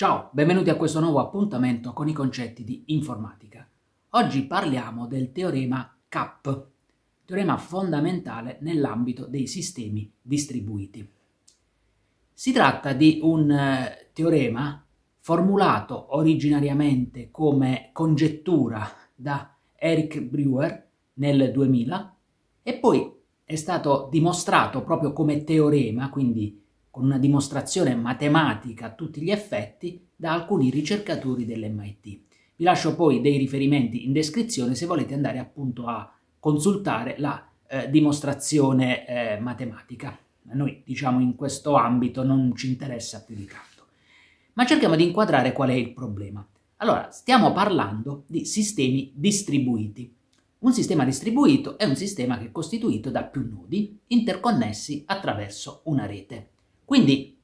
Ciao, benvenuti a questo nuovo appuntamento con i concetti di informatica. Oggi parliamo del teorema CAP, teorema fondamentale nell'ambito dei sistemi distribuiti. Si tratta di un eh, teorema formulato originariamente come congettura da Eric Brewer nel 2000 e poi è stato dimostrato proprio come teorema, quindi con una dimostrazione matematica a tutti gli effetti da alcuni ricercatori dell'MIT. Vi lascio poi dei riferimenti in descrizione se volete andare appunto a consultare la eh, dimostrazione eh, matematica. A noi, diciamo, in questo ambito non ci interessa più di tanto. Ma cerchiamo di inquadrare qual è il problema. Allora, stiamo parlando di sistemi distribuiti. Un sistema distribuito è un sistema che è costituito da più nodi interconnessi attraverso una rete. Quindi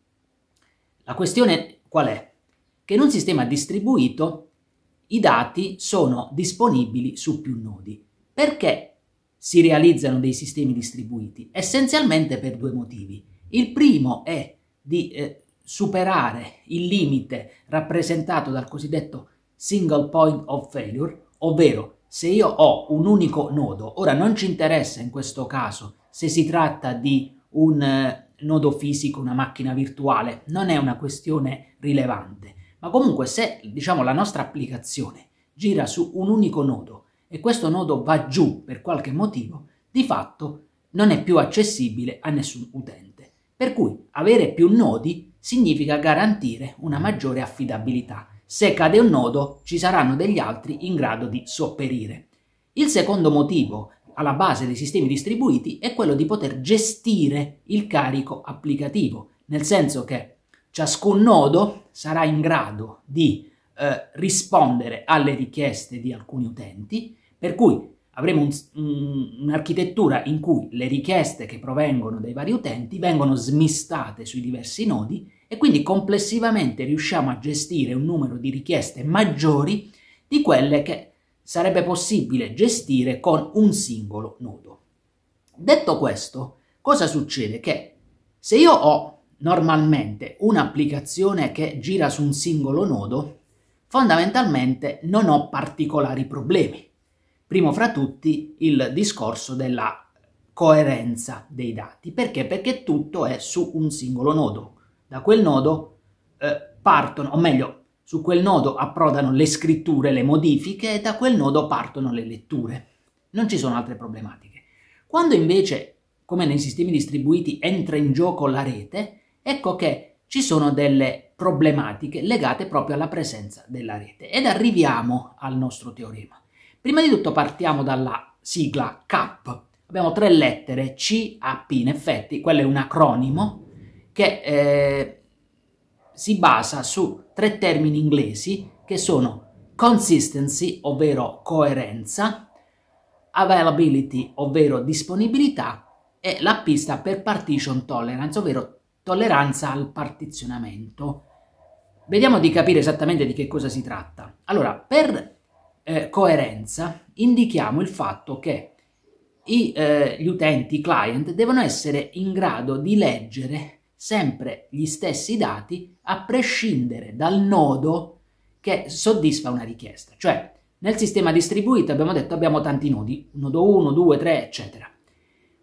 la questione qual è? Che in un sistema distribuito i dati sono disponibili su più nodi. Perché si realizzano dei sistemi distribuiti? Essenzialmente per due motivi. Il primo è di eh, superare il limite rappresentato dal cosiddetto single point of failure, ovvero se io ho un unico nodo, ora non ci interessa in questo caso se si tratta di un eh, nodo fisico, una macchina virtuale, non è una questione rilevante. Ma comunque se diciamo, la nostra applicazione gira su un unico nodo e questo nodo va giù per qualche motivo, di fatto non è più accessibile a nessun utente. Per cui avere più nodi significa garantire una maggiore affidabilità. Se cade un nodo ci saranno degli altri in grado di sopperire. Il secondo motivo alla base dei sistemi distribuiti è quello di poter gestire il carico applicativo, nel senso che ciascun nodo sarà in grado di eh, rispondere alle richieste di alcuni utenti, per cui avremo un, un'architettura in cui le richieste che provengono dai vari utenti vengono smistate sui diversi nodi e quindi complessivamente riusciamo a gestire un numero di richieste maggiori di quelle che sarebbe possibile gestire con un singolo nodo. Detto questo, cosa succede? Che se io ho normalmente un'applicazione che gira su un singolo nodo, fondamentalmente non ho particolari problemi. Primo fra tutti il discorso della coerenza dei dati. Perché? Perché tutto è su un singolo nodo. Da quel nodo eh, partono, o meglio, su quel nodo approdano le scritture, le modifiche e da quel nodo partono le letture. Non ci sono altre problematiche. Quando invece, come nei sistemi distribuiti, entra in gioco la rete, ecco che ci sono delle problematiche legate proprio alla presenza della rete. Ed arriviamo al nostro teorema. Prima di tutto partiamo dalla sigla CAP. Abbiamo tre lettere C, A, P, in effetti quello è un acronimo che eh, si basa su tre termini inglesi che sono consistency, ovvero coerenza, availability, ovvero disponibilità, e la pista per partition tolerance, ovvero tolleranza al partizionamento. Vediamo di capire esattamente di che cosa si tratta. Allora, per eh, coerenza indichiamo il fatto che i, eh, gli utenti, i client, devono essere in grado di leggere sempre gli stessi dati a prescindere dal nodo che soddisfa una richiesta. Cioè, nel sistema distribuito abbiamo detto abbiamo tanti nodi, nodo 1, 2, 3, eccetera.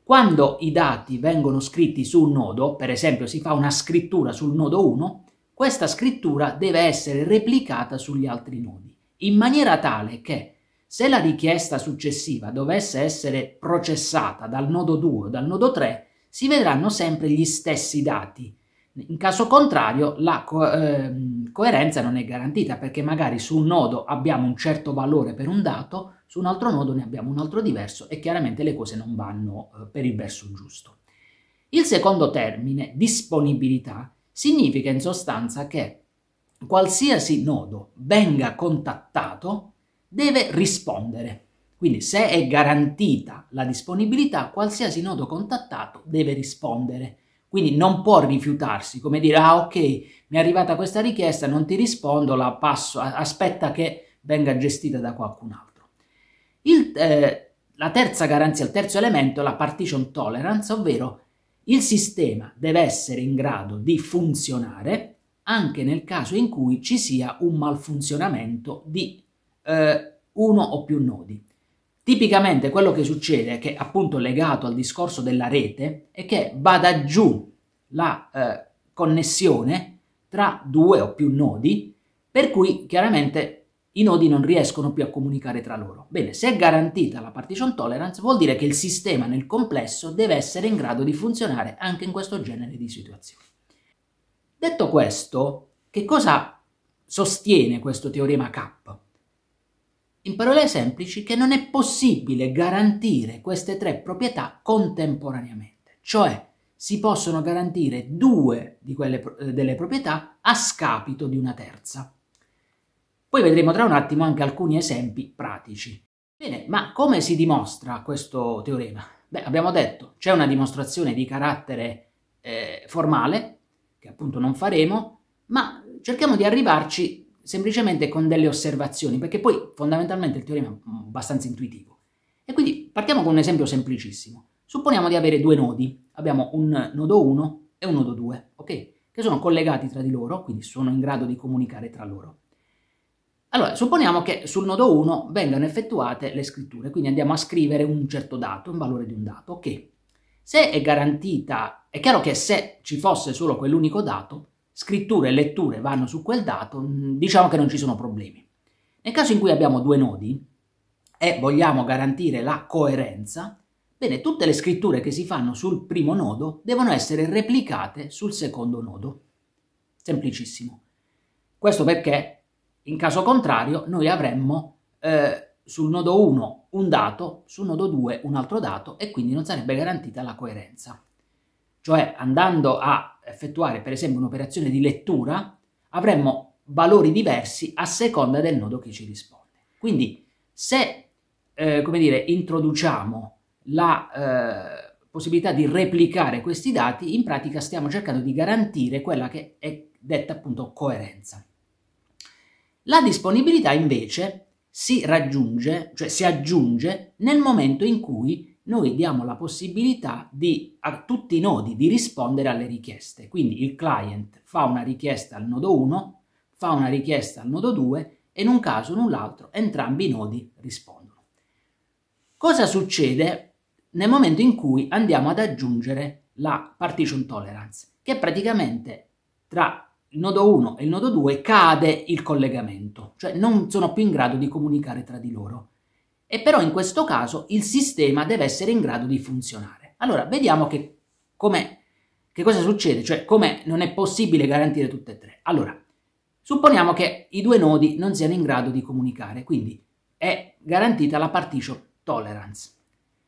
Quando i dati vengono scritti su un nodo, per esempio si fa una scrittura sul nodo 1, questa scrittura deve essere replicata sugli altri nodi, in maniera tale che se la richiesta successiva dovesse essere processata dal nodo 2 o dal nodo 3, si vedranno sempre gli stessi dati. In caso contrario la co eh, coerenza non è garantita perché magari su un nodo abbiamo un certo valore per un dato, su un altro nodo ne abbiamo un altro diverso e chiaramente le cose non vanno eh, per il verso giusto. Il secondo termine, disponibilità, significa in sostanza che qualsiasi nodo venga contattato deve rispondere. Quindi se è garantita la disponibilità, qualsiasi nodo contattato deve rispondere. Quindi non può rifiutarsi, come dire, ah ok, mi è arrivata questa richiesta, non ti rispondo, la passo, aspetta che venga gestita da qualcun altro. Il, eh, la terza garanzia, il terzo elemento è la partition tolerance, ovvero il sistema deve essere in grado di funzionare anche nel caso in cui ci sia un malfunzionamento di eh, uno o più nodi. Tipicamente quello che succede, che è appunto legato al discorso della rete, è che vada giù la eh, connessione tra due o più nodi, per cui chiaramente i nodi non riescono più a comunicare tra loro. Bene, se è garantita la partition tolerance, vuol dire che il sistema nel complesso deve essere in grado di funzionare anche in questo genere di situazioni. Detto questo, che cosa sostiene questo teorema K? In parole semplici, che non è possibile garantire queste tre proprietà contemporaneamente, cioè si possono garantire due di quelle, eh, delle proprietà a scapito di una terza. Poi vedremo tra un attimo anche alcuni esempi pratici. Bene, ma come si dimostra questo teorema? Beh, abbiamo detto, c'è una dimostrazione di carattere eh, formale, che appunto non faremo, ma cerchiamo di arrivarci semplicemente con delle osservazioni, perché poi fondamentalmente il teorema è abbastanza intuitivo. E quindi partiamo con un esempio semplicissimo. Supponiamo di avere due nodi, abbiamo un nodo 1 e un nodo 2, ok? Che sono collegati tra di loro, quindi sono in grado di comunicare tra loro. Allora, supponiamo che sul nodo 1 vengano effettuate le scritture, quindi andiamo a scrivere un certo dato, un valore di un dato, ok? Se è garantita, è chiaro che se ci fosse solo quell'unico dato, scritture e letture vanno su quel dato, mm, diciamo che non ci sono problemi. Nel caso in cui abbiamo due nodi e vogliamo garantire la coerenza, bene, tutte le scritture che si fanno sul primo nodo devono essere replicate sul secondo nodo. Semplicissimo. Questo perché, in caso contrario, noi avremmo eh, sul nodo 1 un dato, sul nodo 2 un altro dato e quindi non sarebbe garantita la coerenza. Cioè, andando a effettuare per esempio un'operazione di lettura, avremmo valori diversi a seconda del nodo che ci risponde. Quindi se, eh, come dire, introduciamo la eh, possibilità di replicare questi dati, in pratica stiamo cercando di garantire quella che è detta appunto coerenza. La disponibilità invece si raggiunge, cioè si aggiunge nel momento in cui noi diamo la possibilità di, a tutti i nodi di rispondere alle richieste. Quindi il client fa una richiesta al nodo 1, fa una richiesta al nodo 2 e in un caso o nell'altro entrambi i nodi rispondono. Cosa succede nel momento in cui andiamo ad aggiungere la partition tolerance, che praticamente tra il nodo 1 e il nodo 2 cade il collegamento, cioè non sono più in grado di comunicare tra di loro. E però in questo caso il sistema deve essere in grado di funzionare. Allora, vediamo che, che cosa succede, cioè come non è possibile garantire tutte e tre. Allora, supponiamo che i due nodi non siano in grado di comunicare, quindi è garantita la partition tolerance.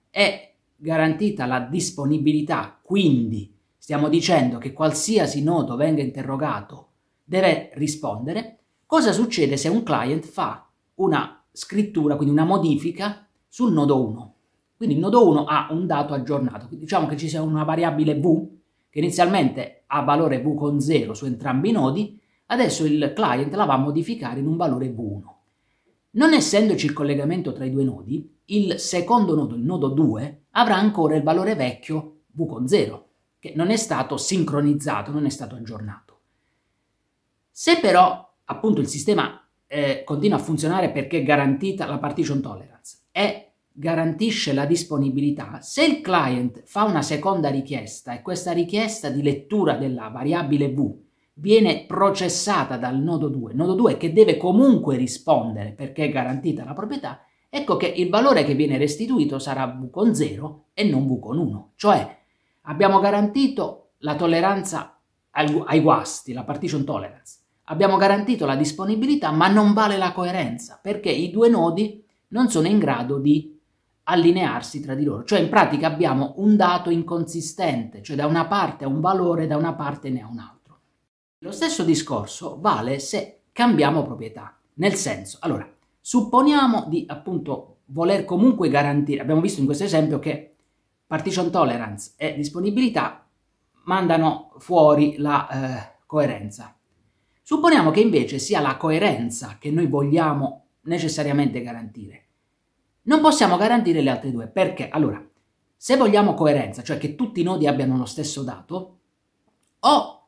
È garantita la disponibilità, quindi stiamo dicendo che qualsiasi nodo venga interrogato deve rispondere, cosa succede se un client fa una scrittura, quindi una modifica sul nodo 1. Quindi il nodo 1 ha un dato aggiornato, diciamo che ci sia una variabile v che inizialmente ha valore v con 0 su entrambi i nodi, adesso il client la va a modificare in un valore v1. Non essendoci il collegamento tra i due nodi, il secondo nodo, il nodo 2, avrà ancora il valore vecchio v con 0, che non è stato sincronizzato, non è stato aggiornato. Se però appunto il sistema eh, continua a funzionare perché è garantita la partition tolerance e garantisce la disponibilità, se il client fa una seconda richiesta e questa richiesta di lettura della variabile v viene processata dal nodo 2, nodo 2 che deve comunque rispondere perché è garantita la proprietà, ecco che il valore che viene restituito sarà v con 0 e non v con 1, cioè abbiamo garantito la tolleranza ai guasti, la partition tolerance. Abbiamo garantito la disponibilità, ma non vale la coerenza, perché i due nodi non sono in grado di allinearsi tra di loro. Cioè in pratica abbiamo un dato inconsistente, cioè da una parte ha un valore, da una parte ne ha un altro. Lo stesso discorso vale se cambiamo proprietà. Nel senso, allora, supponiamo di appunto voler comunque garantire, abbiamo visto in questo esempio che partition tolerance e disponibilità mandano fuori la eh, coerenza. Supponiamo che invece sia la coerenza che noi vogliamo necessariamente garantire. Non possiamo garantire le altre due perché, allora, se vogliamo coerenza, cioè che tutti i nodi abbiano lo stesso dato, o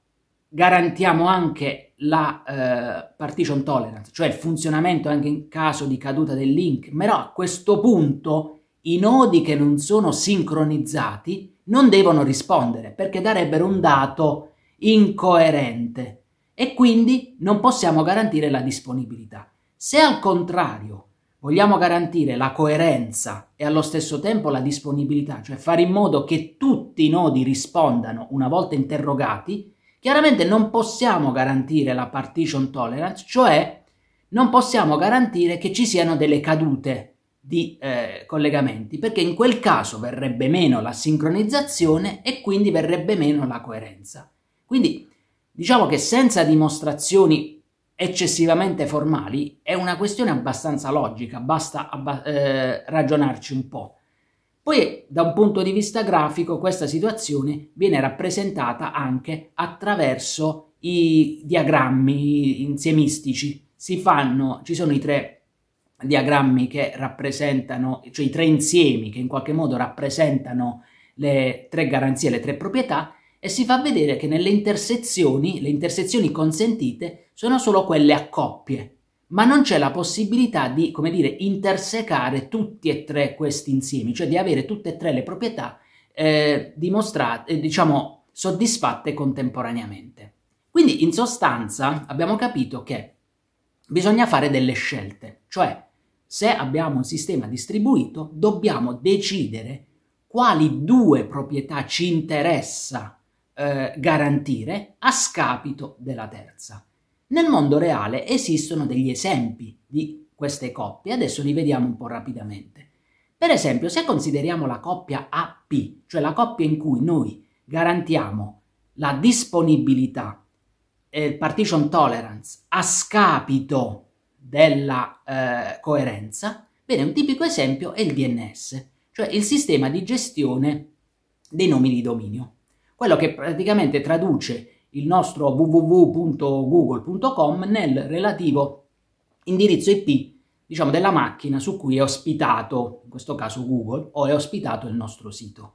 garantiamo anche la eh, partition tolerance, cioè il funzionamento anche in caso di caduta del link, però a questo punto i nodi che non sono sincronizzati non devono rispondere perché darebbero un dato incoerente e quindi non possiamo garantire la disponibilità. Se al contrario vogliamo garantire la coerenza e allo stesso tempo la disponibilità, cioè fare in modo che tutti i nodi rispondano una volta interrogati, chiaramente non possiamo garantire la partition tolerance, cioè non possiamo garantire che ci siano delle cadute di eh, collegamenti, perché in quel caso verrebbe meno la sincronizzazione e quindi verrebbe meno la coerenza. Quindi Diciamo che senza dimostrazioni eccessivamente formali è una questione abbastanza logica, basta abba- eh, ragionarci un po'. Poi da un punto di vista grafico questa situazione viene rappresentata anche attraverso i diagrammi insiemistici. Si fanno, ci sono i tre diagrammi che rappresentano, cioè i tre insiemi che in qualche modo rappresentano le tre garanzie, le tre proprietà e si fa vedere che nelle intersezioni, le intersezioni consentite sono solo quelle a coppie, ma non c'è la possibilità di, come dire, intersecare tutti e tre questi insiemi, cioè di avere tutte e tre le proprietà eh, dimostrate, eh, diciamo, soddisfatte contemporaneamente. Quindi, in sostanza, abbiamo capito che bisogna fare delle scelte, cioè se abbiamo un sistema distribuito dobbiamo decidere quali due proprietà ci interessa eh, garantire a scapito della terza. Nel mondo reale esistono degli esempi di queste coppie, adesso li vediamo un po' rapidamente. Per esempio, se consideriamo la coppia AP, cioè la coppia in cui noi garantiamo la disponibilità e il partition tolerance a scapito della eh, coerenza, bene, un tipico esempio è il DNS, cioè il sistema di gestione dei nomi di dominio quello che praticamente traduce il nostro www.google.com nel relativo indirizzo IP diciamo della macchina su cui è ospitato, in questo caso Google, o è ospitato il nostro sito.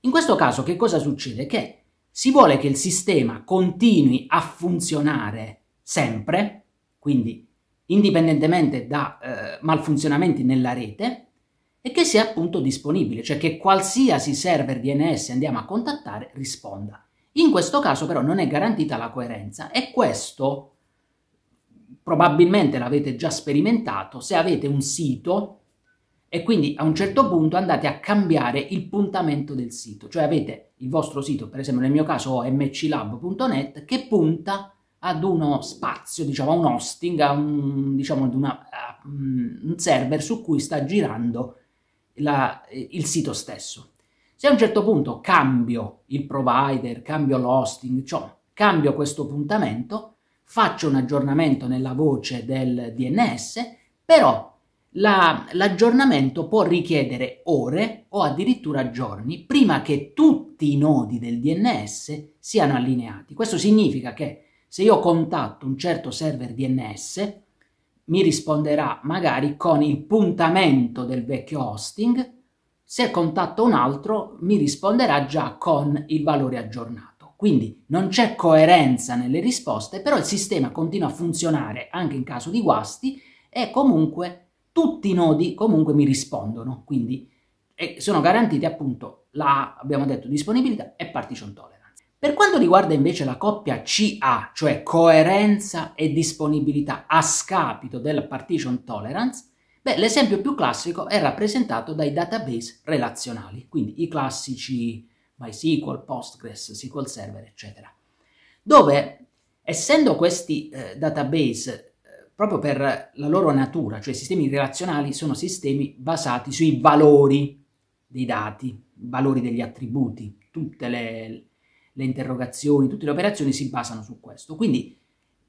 In questo caso che cosa succede? Che si vuole che il sistema continui a funzionare sempre, quindi indipendentemente da eh, malfunzionamenti nella rete, e che sia appunto disponibile, cioè che qualsiasi server DNS andiamo a contattare risponda. In questo caso però non è garantita la coerenza e questo probabilmente l'avete già sperimentato se avete un sito e quindi a un certo punto andate a cambiare il puntamento del sito, cioè avete il vostro sito, per esempio nel mio caso ho mclab.net che punta ad uno spazio, diciamo a un hosting, a un, diciamo, ad una, a un server su cui sta girando la, eh, il sito stesso. Se a un certo punto cambio il provider, cambio l'hosting, cioè cambio questo appuntamento, faccio un aggiornamento nella voce del DNS, però la, l'aggiornamento può richiedere ore o addirittura giorni prima che tutti i nodi del DNS siano allineati. Questo significa che se io contatto un certo server DNS, mi risponderà magari con il puntamento del vecchio hosting, se contatto un altro mi risponderà già con il valore aggiornato. Quindi non c'è coerenza nelle risposte, però il sistema continua a funzionare anche in caso di guasti e comunque tutti i nodi comunque mi rispondono, quindi eh, sono garantiti appunto la, abbiamo detto, disponibilità e partition tolerance. Per quanto riguarda invece la coppia CA, cioè coerenza e disponibilità a scapito della partition tolerance, beh, l'esempio più classico è rappresentato dai database relazionali, quindi i classici MySQL, Postgres, SQL Server, eccetera, dove essendo questi eh, database eh, proprio per la loro natura, cioè i sistemi relazionali, sono sistemi basati sui valori dei dati, valori degli attributi, tutte le le interrogazioni, tutte le operazioni si basano su questo. Quindi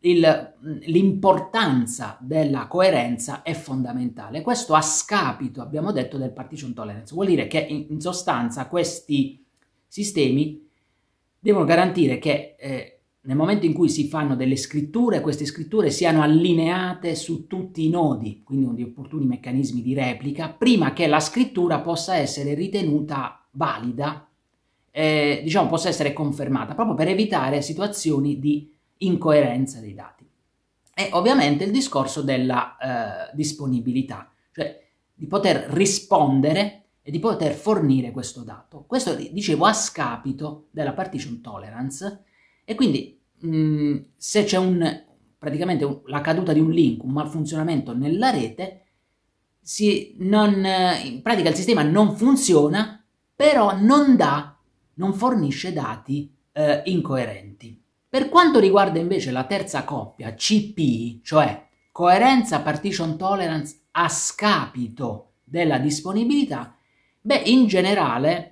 il, l'importanza della coerenza è fondamentale. Questo a scapito, abbiamo detto, del partition tolerance. Vuol dire che in, in sostanza questi sistemi devono garantire che eh, nel momento in cui si fanno delle scritture, queste scritture siano allineate su tutti i nodi, quindi con gli opportuni meccanismi di replica, prima che la scrittura possa essere ritenuta valida eh, diciamo, possa essere confermata, proprio per evitare situazioni di incoerenza dei dati. E ovviamente il discorso della eh, disponibilità, cioè di poter rispondere e di poter fornire questo dato. Questo, dicevo, a scapito della partition tolerance e quindi mh, mm, se c'è un, praticamente un, la caduta di un link, un malfunzionamento nella rete, si, non, in pratica il sistema non funziona, però non dà non fornisce dati eh, incoerenti. Per quanto riguarda invece la terza coppia, CP, cioè coerenza partition tolerance a scapito della disponibilità, beh, in generale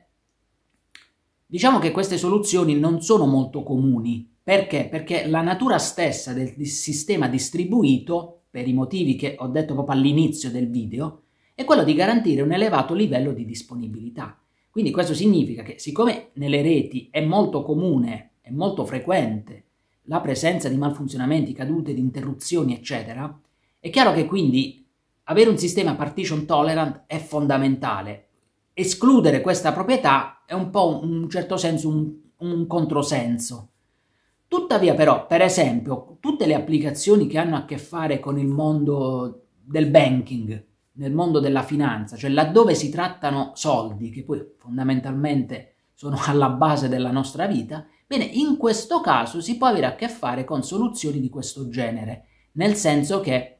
diciamo che queste soluzioni non sono molto comuni. Perché? Perché la natura stessa del sistema distribuito, per i motivi che ho detto proprio all'inizio del video, è quello di garantire un elevato livello di disponibilità. Quindi questo significa che siccome nelle reti è molto comune, è molto frequente la presenza di malfunzionamenti, cadute, di interruzioni, eccetera, è chiaro che quindi avere un sistema partition tolerant è fondamentale. Escludere questa proprietà è un po' in un certo senso un, un controsenso. Tuttavia però, per esempio, tutte le applicazioni che hanno a che fare con il mondo del banking, nel mondo della finanza, cioè laddove si trattano soldi, che poi fondamentalmente sono alla base della nostra vita, bene, in questo caso si può avere a che fare con soluzioni di questo genere, nel senso che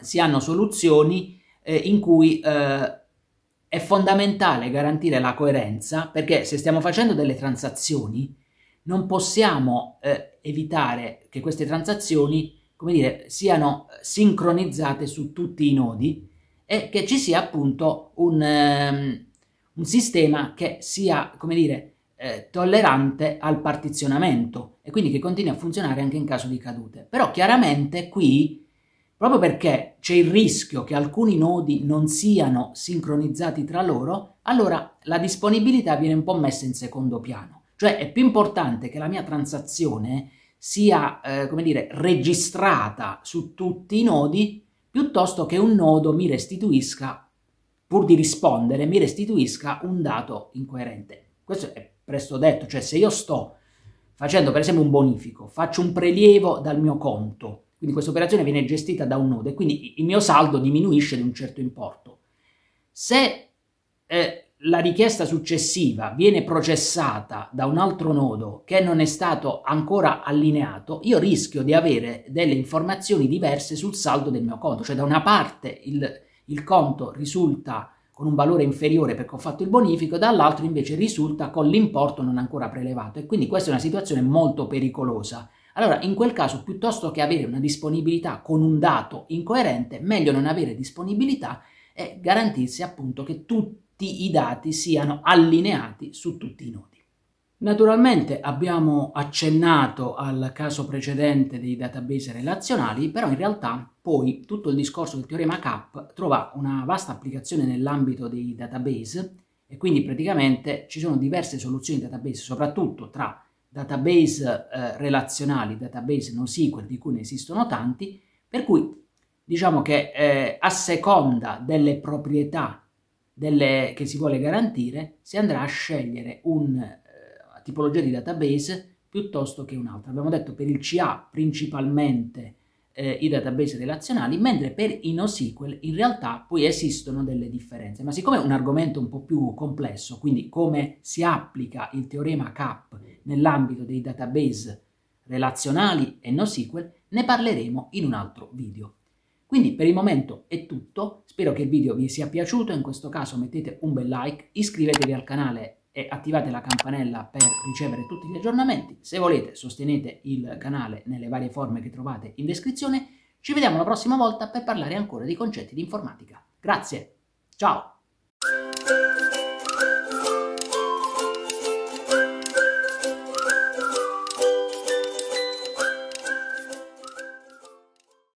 si hanno soluzioni eh, in cui eh, è fondamentale garantire la coerenza, perché se stiamo facendo delle transazioni, non possiamo eh, evitare che queste transazioni, come dire, siano eh, sincronizzate su tutti i nodi, e che ci sia appunto un, um, un sistema che sia, come dire, eh, tollerante al partizionamento e quindi che continui a funzionare anche in caso di cadute. Però chiaramente qui, proprio perché c'è il rischio che alcuni nodi non siano sincronizzati tra loro, allora la disponibilità viene un po' messa in secondo piano. Cioè è più importante che la mia transazione sia, eh, come dire, registrata su tutti i nodi piuttosto che un nodo mi restituisca, pur di rispondere, mi restituisca un dato incoerente. Questo è presto detto, cioè se io sto facendo per esempio un bonifico, faccio un prelievo dal mio conto, quindi questa operazione viene gestita da un nodo e quindi il mio saldo diminuisce di un certo importo. Se eh, la richiesta successiva viene processata da un altro nodo che non è stato ancora allineato, io rischio di avere delle informazioni diverse sul saldo del mio conto, cioè da una parte il, il conto risulta con un valore inferiore perché ho fatto il bonifico, dall'altro invece risulta con l'importo non ancora prelevato e quindi questa è una situazione molto pericolosa. Allora, in quel caso, piuttosto che avere una disponibilità con un dato incoerente, meglio non avere disponibilità e garantirsi appunto che tutti tutti i dati siano allineati su tutti i nodi. Naturalmente abbiamo accennato al caso precedente dei database relazionali, però in realtà poi tutto il discorso del teorema CAP trova una vasta applicazione nell'ambito dei database e quindi praticamente ci sono diverse soluzioni di database, soprattutto tra database eh, relazionali, database NoSQL, di cui ne esistono tanti, per cui diciamo che eh, a seconda delle proprietà delle, che si vuole garantire, si andrà a scegliere una eh, tipologia di database piuttosto che un'altra. Abbiamo detto per il CA principalmente eh, i database relazionali, mentre per i NoSQL in realtà poi esistono delle differenze. Ma siccome è un argomento un po' più complesso, quindi come si applica il teorema CAP nell'ambito dei database relazionali e NoSQL, ne parleremo in un altro video. Quindi per il momento è tutto, spero che il video vi sia piaciuto, in questo caso mettete un bel like, iscrivetevi al canale e attivate la campanella per ricevere tutti gli aggiornamenti. Se volete sostenete il canale nelle varie forme che trovate in descrizione. Ci vediamo la prossima volta per parlare ancora di concetti di informatica. Grazie, ciao!